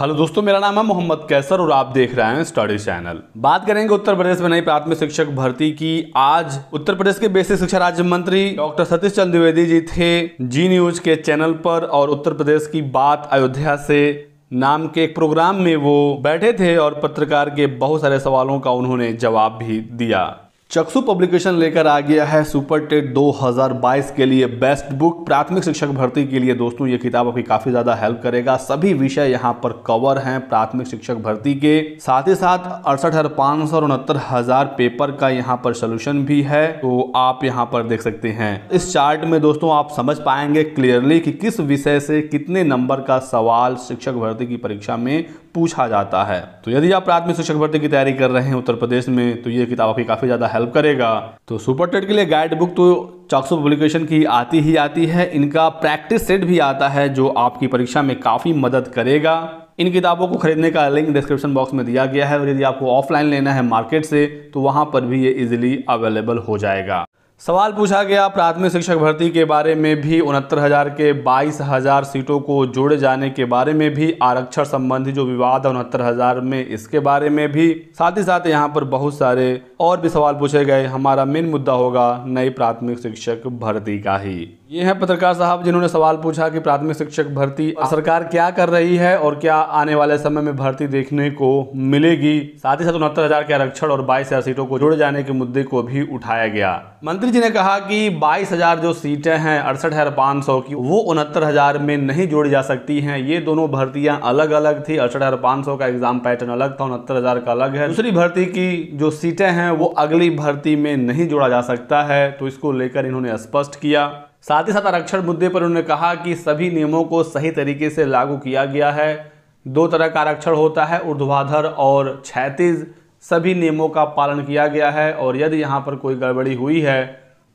hello दोस्तों मेरा नाम है मोहम्मद कैसर और आप देख रहे हैं स्टडी चैनल बात करेंगे उत्तर प्रदेश में नई प्राथमिक शिक्षक भर्ती की आज उत्तर प्रदेश के बेसिक शिक्षा राज्य मंत्री डॉक्टर सतीश चंद द्विवेदी जी थे जी न्यूज के चैनल पर और उत्तर प्रदेश की बात अयोध्या से नाम के एक प्रोग्राम में वो बैठे थे और पत्रकार के बहुत सारे सवालों का उन्होंने जवाब भी दिया चक्षु पब्लिकेशन लेकर आ गया है सुपर टेट 2022 के लिए बेस्ट बुक प्राथमिक शिक्षक भर्ती के लिए दोस्तों ये किताब आपकी काफ़ी ज़्यादा हेल्प करेगा सभी विषय यहाँ पर कवर हैं प्राथमिक शिक्षक भर्ती के साथ ही साथ अड़सठ हज़ार पांच सौ उनहत्तर हज़ार पेपर का यहाँ पर सोल्यूशन भी है तो आप यहाँ पर देख सकते हैं इस चार्ट में दोस्तों आप समझ पाएंगे क्लियरली कि किस विषय से कितने नंबर का सवाल शिक्षक भर्ती की परीक्षा में पूछा जाता है तो यदि आप प्राथमिक शिक्षक भर्ती की तैयारी कर रहे हैं उत्तर प्रदेश में तो ये किताब आपकी काफ़ी ज़्यादा हेल्प करेगा तो सुपर टेट के लिए गाइड बुक तो चाकसो पब्लिकेशन की आती ही आती है इनका प्रैक्टिस सेट भी आता है जो आपकी परीक्षा में काफ़ी मदद करेगा इन किताबों को खरीदने का लिंक डिस्क्रिप्शन बॉक्स में दिया गया है और यदि आपको ऑफलाइन लेना है मार्केट से तो वहां पर भी ये इजिली अवेलेबल हो जाएगा सवाल पूछा गया प्राथमिक शिक्षक भर्ती के बारे में भी उनहत्तर हज़ार के बाईस हज़ार सीटों को जोड़े जाने के बारे में भी आरक्षण संबंधी जो विवाद है उनहत्तर हज़ार में इसके बारे में भी साथ ही साथ यहाँ पर बहुत सारे और भी सवाल पूछे गए हमारा मेन मुद्दा होगा नई प्राथमिक शिक्षक भर्ती का ही ये है पत्रकार साहब जिन्होंने सवाल पूछा कि प्राथमिक शिक्षक भर्ती सरकार क्या कर रही है और क्या आने वाले समय में भर्ती देखने को मिलेगी साथ ही साथ उनहत्तर हज़ार के आरक्षण और बाईस हज़ार सीटों को जोड़े जाने के मुद्दे को भी उठाया गया मंत्री मुख्यमंत्री जी ने कहा कि 22,000 जो सीटें हैं अड़सठ हज़ार सौ की वो उनहत्तर हज़ार में नहीं जोड़ी जा सकती हैं ये दोनों भर्तियां अलग अलग थी अड़सठ हज़ार सौ का एग्ज़ाम पैटर्न अलग था उनहत्तर का अलग है दूसरी भर्ती की जो सीटें हैं वो अगली भर्ती में नहीं जोड़ा जा सकता है तो इसको लेकर इन्होंने स्पष्ट किया साथ ही साथ आरक्षण मुद्दे पर उन्होंने कहा कि सभी नियमों को सही तरीके से लागू किया गया है दो तरह का आरक्षण होता है ऊर्ध्वाधर और क्षैतिज सभी नियमों का पालन किया गया है और यदि यहाँ पर कोई गड़बड़ी हुई है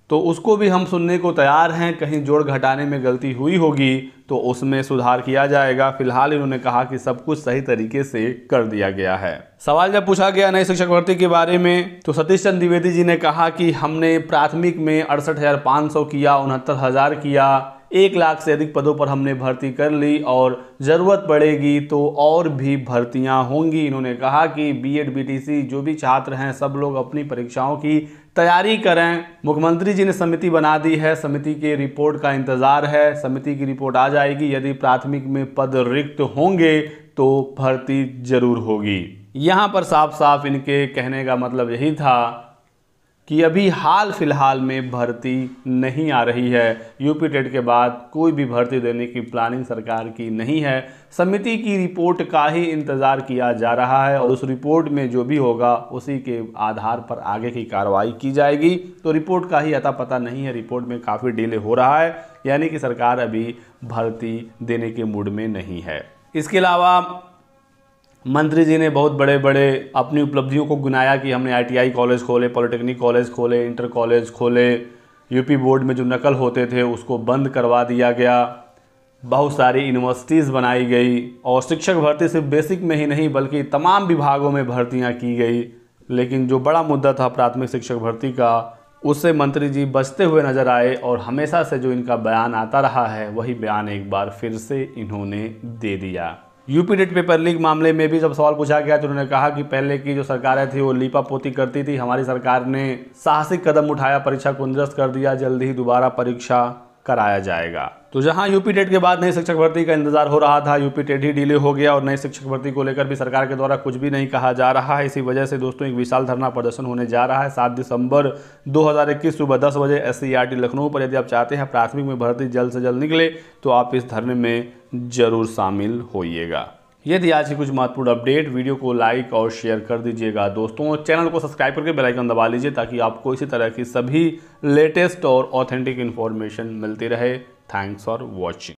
तो उसको भी हम सुनने को तैयार हैं कहीं जोड़ घटाने में गलती हुई होगी तो उसमें सुधार किया जाएगा फिलहाल इन्होंने कहा कि सब कुछ सही तरीके से कर दिया गया है सवाल जब पूछा गया नए शिक्षक भर्ती के बारे में तो सतीश चंद द्विवेदी जी ने कहा कि हमने प्राथमिक में अड़सठ किया उनहत्तर किया एक लाख से अधिक पदों पर हमने भर्ती कर ली और ज़रूरत पड़ेगी तो और भी भर्तियां होंगी इन्होंने कहा कि बीएड बीटीसी जो भी छात्र हैं सब लोग अपनी परीक्षाओं की तैयारी करें मुख्यमंत्री जी ने समिति बना दी है समिति के रिपोर्ट का इंतज़ार है समिति की रिपोर्ट आ जाएगी यदि प्राथमिक में पद रिक्त होंगे तो भर्ती जरूर होगी यहाँ पर साफ साफ इनके कहने का मतलब यही था कि अभी हाल फिलहाल में भर्ती नहीं आ रही है यूपी टेट के बाद कोई भी भर्ती देने की प्लानिंग सरकार की नहीं है समिति की रिपोर्ट का ही इंतज़ार किया जा रहा है और उस रिपोर्ट में जो भी होगा उसी के आधार पर आगे की कार्रवाई की जाएगी तो रिपोर्ट का ही अता पता नहीं है रिपोर्ट में काफ़ी डिले हो रहा है यानी कि सरकार अभी भर्ती देने के मूड में नहीं है इसके अलावा मंत्री जी ने बहुत बड़े बड़े अपनी उपलब्धियों को गुनाया कि हमने आईटीआई कॉलेज खोले पॉलिटेक्निक कॉलेज खोले इंटर कॉलेज खोले यूपी बोर्ड में जो नकल होते थे उसको बंद करवा दिया गया बहुत सारी यूनिवर्सिटीज़ बनाई गई और शिक्षक भर्ती सिर्फ बेसिक में ही नहीं बल्कि तमाम विभागों में भर्तियाँ की गई लेकिन जो बड़ा मुद्दा था प्राथमिक शिक्षक भर्ती का उससे मंत्री जी बचते हुए नज़र आए और हमेशा से जो इनका बयान आता रहा है वही बयान एक बार फिर से इन्होंने दे दिया यूपी नेट पेपर लीक मामले में भी जब सवाल पूछा गया तो उन्होंने कहा कि पहले की जो सरकारें थी वो लीपा पोती करती थी हमारी सरकार ने साहसिक कदम उठाया परीक्षा को निरस्त कर दिया जल्द ही दोबारा परीक्षा कराया जाएगा तो जहां यूपी टेट के बाद नई शिक्षक भर्ती का इंतजार हो रहा था यूपी टेट ही डिले हो गया और नई शिक्षक भर्ती को लेकर भी सरकार के द्वारा कुछ भी नहीं कहा जा रहा है इसी वजह से दोस्तों एक विशाल धरना प्रदर्शन होने जा रहा है सात दिसंबर 2021 सुबह दस बजे एस e e लखनऊ पर यदि आप चाहते हैं प्राथमिक में भर्ती जल्द से जल्द निकले तो आप इस धरने में जरूर शामिल होइएगा यदि आज की कुछ महत्वपूर्ण अपडेट वीडियो को लाइक और शेयर कर दीजिएगा दोस्तों चैनल को सब्सक्राइब करके बेल आइकन दबा लीजिए ताकि आपको इसी तरह की सभी लेटेस्ट और ऑथेंटिक इन्फॉर्मेशन मिलती रहे थैंक्स फॉर वॉचिंग